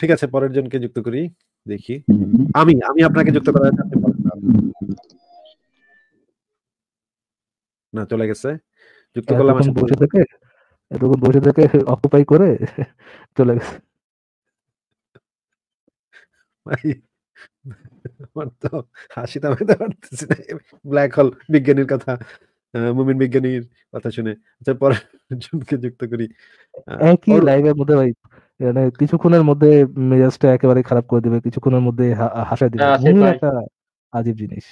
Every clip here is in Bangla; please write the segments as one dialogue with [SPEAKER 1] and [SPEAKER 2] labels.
[SPEAKER 1] ঠিক আছে পরের জনকে যুক্ত করি দেখি আমি আমি আপনাকে যুক্ত করার না চলে গেছে যুক্ত করলাম বসে থেকে এতক্ষণ বসে থেকে অকুপাই করে চলে গেছে ভাই তো হাসি থামাতে ব্ল্যাক হল বিজ্ঞানীর কথা মুমিন বিজ্ঞানীর কথা শুনে আচ্ছা জনকে যুক্ত করি একই লাইভের মধ্যে ভাই মানে কিছুক্ষণের মধ্যে মেজাজটা একেবারে খারাপ করে দিবে কিছুক্ষণের মধ্যে হাসা দিবে একটা আজীব জিনিস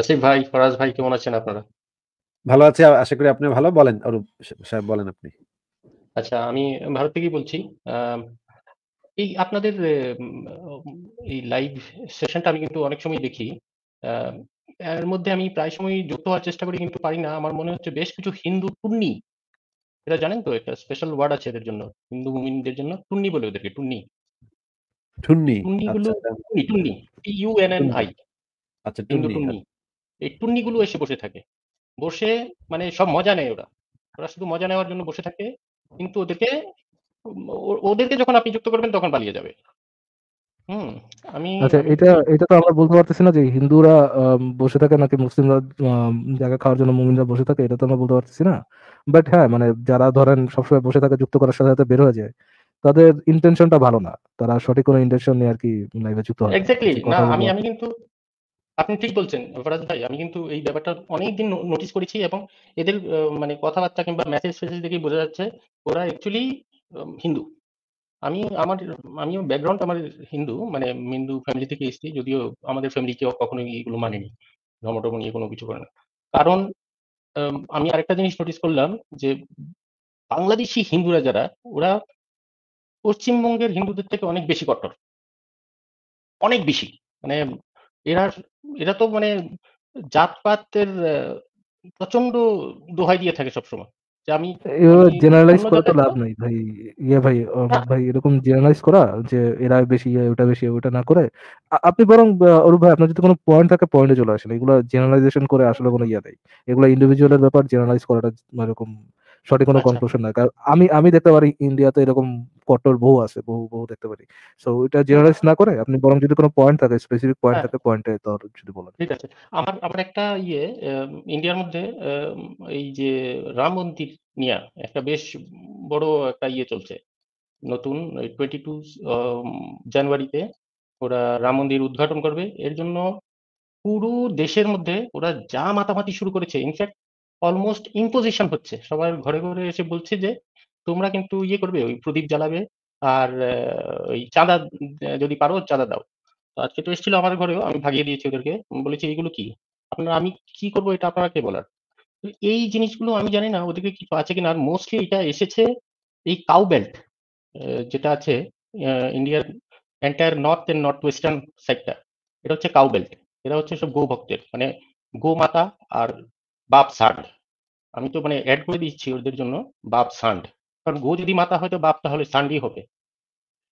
[SPEAKER 2] আসিফ ভাই ফরাজ ভাই কেমন আছেন আপনারা
[SPEAKER 1] ভালো আছে আশা করি আপনি ভালো বলেন অরূপ সাহেব বলেন আপনি
[SPEAKER 2] আচ্ছা আমি ভারত থেকেই বলছি এই আপনাদের এই লাইভ সেশনটা আমি কিন্তু অনেক সময় দেখি এর মধ্যে আমি প্রায় সময় যুক্ত হওয়ার চেষ্টা করি কিন্তু পারি না আমার মনে হচ্ছে বেশ কিছু হিন্দু টুন্নি এটা জানেন তো একটা স্পেশাল ওয়ার্ড আছে এদের জন্য হিন্দু মুমিনদের জন্য টুন্নি বলে ওদেরকে টুন্নি
[SPEAKER 1] টুন্নি টুন্নিগুলো টুন্নি টুন্নি
[SPEAKER 2] T U N N I আচ্ছা টুন্নি টুন্নি আচ্ছা, আচ্ছা। এই টুন্নিগুলো এসে বসে থাকে বসে মানে সব মজা নেয় ওরা ওরা শুধু মজা নেওয়ার জন্য বসে থাকে কিন্তু ওদেরকে ওদেরকে যখন আপনি যুক্ত করবেন তখন পালিয়ে যাবে হুম আমি আচ্ছা
[SPEAKER 1] এটা এটা তো আমরা বলতে পারতেছি না যে হিন্দুরা বসে থাকে নাকি মুসলিমরা জায়গা খাওয়ার জন্য মুমিনরা বসে থাকে এটা তো আমরা বলতে পারতেছি না বাট হ্যাঁ মানে যারা ধরেন সবসময় বসে থাকে যুক্ত করার সাথে সাথে বের হয়ে যায় তাদের ইন্টেনশনটা ভালো না তারা সঠিক কোনো ইন্টেনশন নিয়ে আর কি লাইভে যুক্ত হয় এক্স্যাক্টলি না আমি আমি
[SPEAKER 2] কিন্তু আপনি ঠিক বলছেন ফরাজ ভাই আমি কিন্তু এই ব্যাপারটা অনেকদিন নোটিশ করেছি এবং এদের মানে কথাবার্তা কিংবা মেসেজ ফেসেজ দেখেই বোঝা যাচ্ছে ওরা অ্যাকচুয়ালি হিন্দু আমি আমার আমিও ব্যাকগ্রাউন্ড আমার হিন্দু মানে হিন্দু ফ্যামিলি থেকে এসেছি যদিও আমাদের ফ্যামিলি কেউ কখনো এগুলো মানেনি ধর্ম টর্ম নিয়ে কোনো কিছু করে না কারণ আমি আরেকটা জিনিস নোটিস করলাম যে বাংলাদেশি হিন্দুরা যারা ওরা পশ্চিমবঙ্গের হিন্দুদের থেকে অনেক বেশি কট্টর অনেক বেশি মানে এরা এরা তো মানে জাতপাতের প্রচন্ড দোহাই দিয়ে থাকে সবসময় যে আমি জেনারেলাইজ করে তো লাভ
[SPEAKER 1] নাই ভাই ইয়ে ভাই হ্যাঁ। ভাই এরকম জেনারেলাইজ করা যে এরা বেশি ইয়ে ওটা বেশি ওটা না করে আপনি বরং অরূপ ভাই আপনার যদি কোনো পয়েন্ট থাকে পয়েন্টে চলে আসেন এগুলো জেনারেলাইজেশন করে আসলে কোনো ইয়ে নেই এগুলো ইন্ডিভিজুয়ালের ব্যাপার জেনারেলাইজ করাটা মানে এরকম সঠিক কোনো কনক্লুশন আচ্ছা। না কারণ আমি আমি দেখতে পারি ইন্ডিয়াতে এরকম কট্টর বহু আছে বহু বহু দেখতে পারি সো এটা জেনারেলাইজ না করে আপনি বরং যদি কোনো পয়েন্ট থাকে স্পেসিফিক হ্যাঁ। পয়েন্ট থাকে পয়েন্টে তোর যদি বলেন
[SPEAKER 2] ঠিক আছে আমার আমার একটা ইয়ে ইন্ডিয়ার মধ্যে এই যে রাম মন্দির নিয়ে একটা বেশ বড় একটা ইয়ে চলছে নতুন টোয়েন্টি টু জানুয়ারিতে ওরা রাম মন্দির উদ্ঘাটন করবে এর জন্য পুরো দেশের মধ্যে ওরা যা মাতামাতি শুরু করেছে ইনফ্যাক্ট অলমোস্ট ইম্পোজিশন হচ্ছে সবার ঘরে ঘরে এসে বলছে যে তোমরা কিন্তু ইয়ে করবে ওই প্রদীপ জ্বালাবে আর ওই চাঁদা যদি পারো চাঁদা দাও আজকে তো এসেছিল আমার ঘরেও আমি ভাগিয়ে দিয়েছি ওদেরকে বলেছি এগুলো কি আপনারা আমি কি করব এটা আপনারা বলার এই জিনিসগুলো আমি জানি না ওদেরকে কিছু আছে কিনা আর মোস্টলি এটা এসেছে এই কাউ বেল্ট যেটা আছে ইন্ডিয়ার entire north and north western সাইডটা এটা হচ্ছে কাউ বেল্ট এরা হচ্ছে সব গো ভক্তের মানে গো মাতা আর বাপ সান্ড আমি তো মানে অ্যাড করে দিচ্ছি ওদের জন্য বাপ সান্ড কারণ গো যদি মাতা হয় তো বাপ তাহলে সান্ডই হবে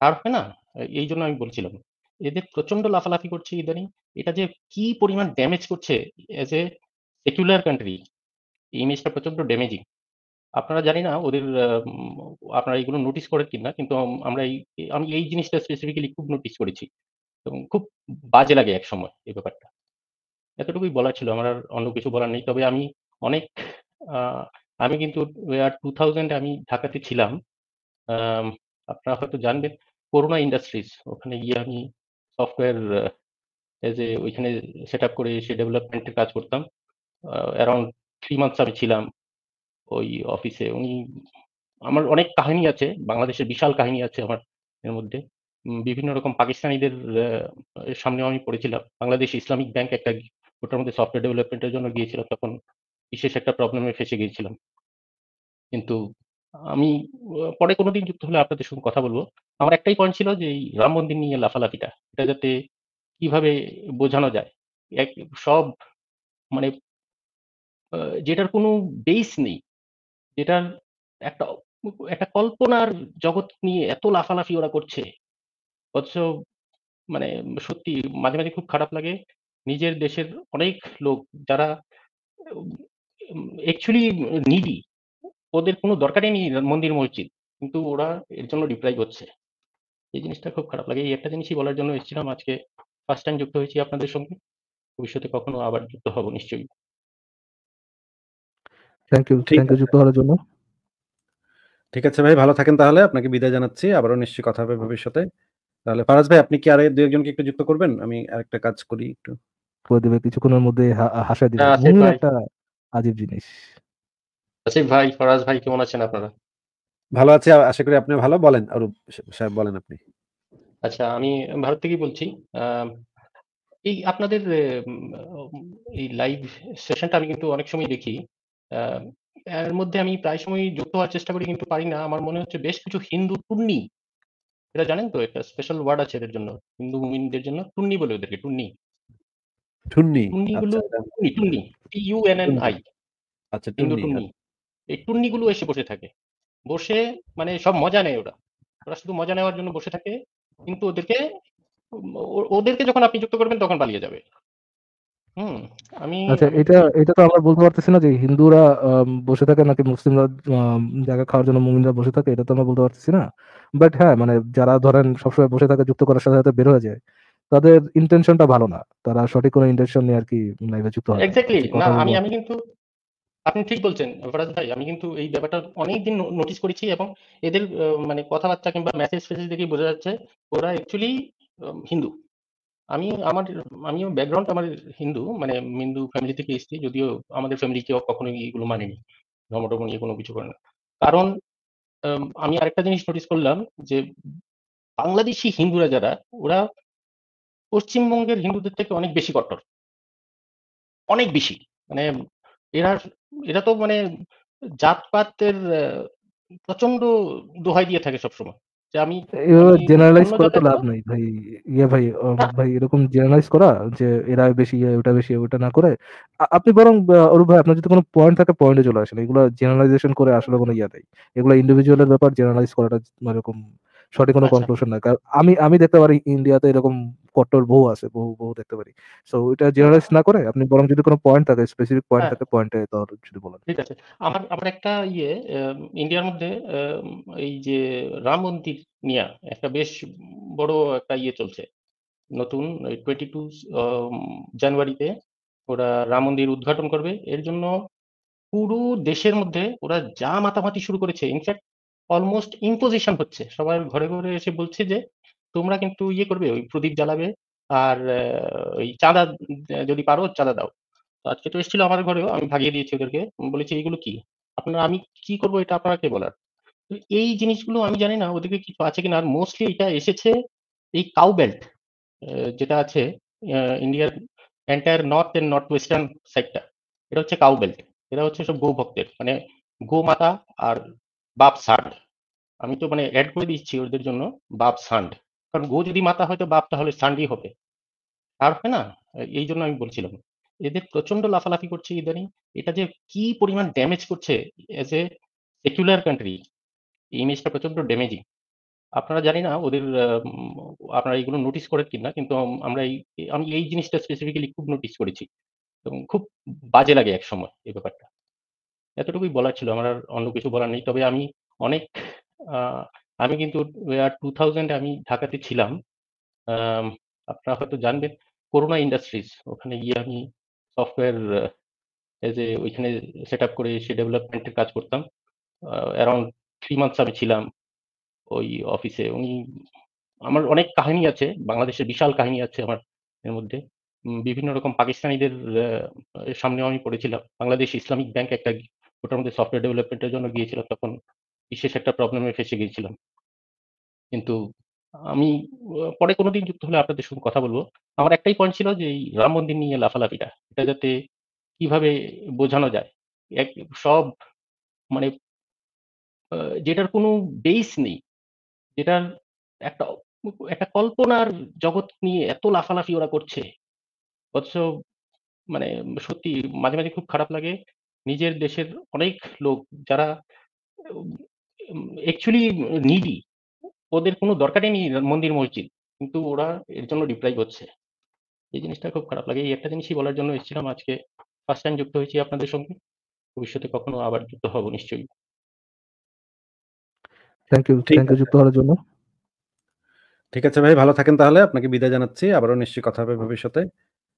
[SPEAKER 2] আর হবে না এই জন্য আমি বলছিলাম এদের প্রচন্ড লাফালাফি করছে ইদানিং এটা যে কি পরিমাণ ড্যামেজ করছে অ্যাজ এ সেকুলার কান্ট্রি ইমেজটা প্রচন্ড ড্যামেজিং আপনারা জানি না ওদের আপনারা এইগুলো নোটিস করেন কিনা কিন্তু আমরা এই আমি এই জিনিসটা স্পেসিফিক্যালি খুব নোটিস করেছি এবং খুব বাজে লাগে এক সময় এই ব্যাপারটা এতটুকুই বলা ছিল আমার আর অন্য কিছু বলার নেই তবে আমি অনেক আমি কিন্তু টু থাউজেন্ডে আমি ঢাকাতে ছিলাম আপনারা হয়তো জানবেন করোনা ইন্ডাস্ট্রিজ ওখানে গিয়ে আমি সফটওয়্যার এ ওইখানে সেট আপ করে সে ডেভেলপমেন্টের কাজ করতাম অ্যারাউন্ড থ্রি মান্থস আমি ছিলাম ওই অফিসে উনি আমার অনেক কাহিনী আছে বাংলাদেশের বিশাল কাহিনী আছে আমার এর মধ্যে বিভিন্ন রকম পাকিস্তানিদের সামনেও আমি পড়েছিলাম বাংলাদেশ ইসলামিক ব্যাংক একটা ওটার মধ্যে সফটওয়্যার ডেভেলপমেন্টের জন্য গিয়েছিলাম তখন বিশেষ একটা প্রবলেমে ফেসে গিয়েছিলাম কিন্তু আমি পরে কোনোদিন যুক্ত হলে আপনাদের সঙ্গে কথা বলবো আমার একটাই পয়েন্ট ছিল যে এই রাম মন্দির নিয়ে লাফালাফিটা এটা যাতে কিভাবে বোঝানো যায় এক সব মানে যেটার কোনো বেস নেই যেটার একটা একটা কল্পনার জগৎ নিয়ে এত লাফালাফি ওরা করছে অথচ মানে সত্যি মাঝে মাঝে খুব খারাপ লাগে নিজের দেশের অনেক লোক যারা অ্যাকচুয়ালি নিডি ওদের কোনো দরকারই নেই মন্দির মসজিদ কিন্তু ওরা এর জন্য ডিপ্রাইভ হচ্ছে এই জিনিসটা খুব খারাপ লাগে এই একটা জিনিসই বলার জন্য এসেছিলাম আজকে ফার্স্ট টাইম যুক্ত হয়েছি আপনাদের সঙ্গে ভবিষ্যতে কখনো আবার যুক্ত হব নিশ্চয়ই
[SPEAKER 1] থ্যাংক ইউ থ্যাংক ইউ যুক্ত হওয়ার জন্য ঠিক আছে ভাই ভালো থাকেন তাহলে আপনাকে বিদায় জানাচ্ছি আবারও নিশ্চয়ই কথা হবে ভবিষ্যতে তাহলে ফারাজ ভাই আপনি কি আর দু একজনকে একটু যুক্ত
[SPEAKER 2] করবেন আমি আরেকটা কাজ করি একটু
[SPEAKER 1] করে কিছুক্ষণের মধ্যে হাসা দিবে হ্যাঁ, একটা আজীব জিনিস
[SPEAKER 2] আসিফ ভাই ফরাজ ভাই কেমন আছেন আপনারা
[SPEAKER 1] ভালো আছি আশা করি আপনি ভালো বলেন অরূপ সাহেব বলেন আপনি
[SPEAKER 2] আচ্ছা আমি ভারত থেকে বলছি এই আপনাদের এই লাইভ সেশনটা আমি কিন্তু অনেক সময় দেখি এর মধ্যে আমি প্রায় সময় যুক্ত হওয়ার চেষ্টা করি কিন্তু পারি না আমার মনে হচ্ছে বেশ কিছু হিন্দু টুন্নি এটা জানেন তো একটা স্পেশাল ওয়ার্ড আছে এদের জন্য হিন্দু মুমিনদের জন্য টুন্নি বলে ওদেরকে টুন্নি
[SPEAKER 1] আচ্ছা, আচ্ছা। আচ্ছা, টুন্নি
[SPEAKER 2] আচ্ছা এই এসে বসে থাকে বসে মানে সব মজা নেয় ওরা ওরা শুধু মজা নেওয়ার জন্য বসে থাকে কিন্তু ওদেরকে ওদেরকে যখন আপনি যুক্ত করবেন তখন পালিয়ে যাবে হুম আমি আচ্ছা
[SPEAKER 1] এটা এটা তো আমরা বলতে পারতেছি না যে হিন্দুরা বসে থাকে নাকি মুসলিমরা জায়গা খাওয়ার জন্য মুমিনরা বসে থাকে এটা তো আমরা বলতে পারতেছি না বাট হ্যাঁ মানে যারা ধরেন সবসময় বসে থাকে যুক্ত করার সাথে সাথে বের হয়ে যায় তাদের ইন্টেনশনটা ভালো না তারা সঠিক কোনো ইন্টেনশন নিয়ে আর কি লাইভে যুক্ত হয় এক্স্যাক্টলি না আমি আমি
[SPEAKER 2] কিন্তু আপনি ঠিক বলছেন ফরাজ ভাই আমি কিন্তু এই ব্যাপারটা অনেকদিন নোটিস করেছি এবং এদের মানে কথাবার্তা কিংবা মেসেজ ফেসেজ দেখে বোঝা যাচ্ছে ওরা অ্যাকচুয়ালি হিন্দু আমি আমার আমিও ব্যাকগ্রাউন্ড আমার হিন্দু মানে হিন্দু ফ্যামিলি থেকে এসেছি যদিও আমাদের ফ্যামিলি কেউ কখনো এগুলো মানেনি ধর্মটর্ম নিয়ে কোনো কিছু করে না কারণ আমি আরেকটা জিনিস নোটিস করলাম যে বাংলাদেশি হিন্দুরা যারা ওরা পশ্চিমবঙ্গের হিন্দুদের থেকে অনেক বেশি কট্টর অনেক বেশি মানে এরা এরা তো মানে জাতপাতের প্রচন্ড দোহাই দিয়ে থাকে সবসময় ইয়ে
[SPEAKER 1] হ্যাঁ। ভাই এরকম করা যে এরা বেশি ইয়ে ওটা বেশি ওটা না করে আপনি বরং ভাই আপনার যদি কোনো পয়েন্ট থাকে চলে এগুলো জেনারেলাইজেশন করে আসলে কোনো এগুলো ইন্ডিভিজুয়ালের ব্যাপার করাটা মানে এরকম সঠিক কোনো কনক্লুশন আচ্ছা। না কারণ আমি আমি দেখতে পারি ইন্ডিয়াতে এরকম কট্টর বহু আছে বহু বহু দেখতে পারি সো এটা জেনারেলাইজ আচ্ছা। না করে আপনি বরং যদি কোনো পয়েন্ট থাকে স্পেসিফিক হ্যাঁ। পয়েন্ট থাকে পয়েন্টে ধর যদি বলেন
[SPEAKER 2] ঠিক আছে আমার আমার একটা ইয়ে ইন্ডিয়ার মধ্যে এই যে রাম মন্দির নিয়ে একটা বেশ বড় একটা ইয়ে চলছে নতুন টোয়েন্টি টু জানুয়ারিতে ওরা রাম মন্দির উদ্ঘাটন করবে এর জন্য পুরো দেশের মধ্যে ওরা যা মাতামাতি শুরু করেছে ইনফ্যাক্ট অলমোস্ট ইম্পোজিশন হচ্ছে সবার ঘরে ঘরে এসে বলছে যে তোমরা কিন্তু ইয়ে করবে ওই প্রদীপ জ্বালাবে আর ওই চাঁদা যদি পারো চাঁদা দাও আজকে তো এসেছিল আমার ঘরেও আমি ভাগিয়ে দিয়েছি ওদেরকে বলেছি এইগুলো কি আপনারা আমি কি করব এটা আপনাকে বলার এই জিনিসগুলো আমি জানি না ওদেরকে কিছু আছে কিনা আর মোস্টলি এটা এসেছে এই কাউ বেল্ট যেটা আছে ইন্ডিয়ার entire north and north western সাইডটা এটা হচ্ছে কাউ বেল্ট এটা হচ্ছে সব গো ভক্তের মানে গো মাতা আর বাপ সান্ড আমি তো মানে অ্যাড করে দিচ্ছি ওদের জন্য বাপ সান্ড কারণ গো যদি মাতা হয় তো বাপ তাহলে সান্ডি হবে আর হয় না এই জন্য আমি বলছিলাম এদের প্রচন্ড লাফালাফি করছে ইদানিং এটা যে কি পরিমাণ ড্যামেজ করছে এজ এ সেকুলার কান্ট্রি ইমেজটা প্রচন্ড ড্যামেজিং আপনারা জানি না ওদের আপনারা এইগুলো নোটিস করেন কিনা কিন্তু আমরা এই আমি এই জিনিসটা স্পেসিফিক্যালি খুব নোটিস করেছি এবং খুব বাজে লাগে এক সময় এই ব্যাপারটা এতটুকুই বলার ছিল আমার আর অন্য কিছু বলার নেই তবে আমি অনেক আমি কিন্তু টু থাউজেন্ড আমি ঢাকাতে ছিলাম আপনারা হয়তো জানবেন করোনা ইন্ডাস্ট্রিজ ওখানে গিয়ে আমি সফটওয়্যার এজ এ ওইখানে সেট আপ করে সে ডেভেলপমেন্টের কাজ করতাম অ্যারাউন্ড থ্রি মান্থস আমি ছিলাম ওই অফিসে উনি আমার অনেক কাহিনী আছে বাংলাদেশের বিশাল কাহিনী আছে আমার এর মধ্যে বিভিন্ন রকম পাকিস্তানিদের সামনেও আমি পড়েছিলাম বাংলাদেশ ইসলামিক ব্যাংক একটা ওটার মধ্যে সফটওয়্যার ডেভেলপমেন্টের জন্য গিয়েছিলাম তখন বিশেষ একটা প্রবলেমে ফেসে গিয়েছিলাম কিন্তু আমি পরে কোনোদিন যুক্ত হলে আপনাদের সঙ্গে কথা বলবো আমার একটাই পয়েন্ট ছিল যে এই রাম মন্দির নিয়ে লাফালাফিটা এটা যাতে কিভাবে বোঝানো যায় এক সব মানে যেটার কোনো বেস নেই যেটার একটা একটা কল্পনার জগৎ নিয়ে এত লাফালাফি ওরা করছে অথচ মানে সত্যি মাঝে মাঝে খুব খারাপ লাগে নিজের দেশের অনেক লোক যারা অ্যাকচুয়ালি নিডি ওদের কোনো দরকারই নেই মন্দির মসজিদ কিন্তু ওরা এর জন্য ডিপ্লাই করছে এই জিনিসটা খুব খারাপ লাগে এই একটা জিনিসই বলার জন্য এসেছিলাম আজকে ফার্স্ট টাইম যুক্ত হয়েছি আপনাদের সঙ্গে ভবিষ্যতে কখনো আবার যুক্ত হব নিশ্চয়ই
[SPEAKER 1] থ্যাংক ইউ থ্যাংক ইউ যুক্ত হওয়ার জন্য ঠিক আছে ভাই ভালো থাকেন তাহলে আপনাকে বিদায় জানাচ্ছি আবারও নিশ্চয়ই কথা হবে ভবিষ্যতে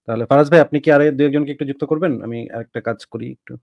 [SPEAKER 1] তাহলে ফারাজ ভাই আপনি কি আর দু একজনকে একটু যুক্ত করবেন আমি আরেকটা কাজ করি একটু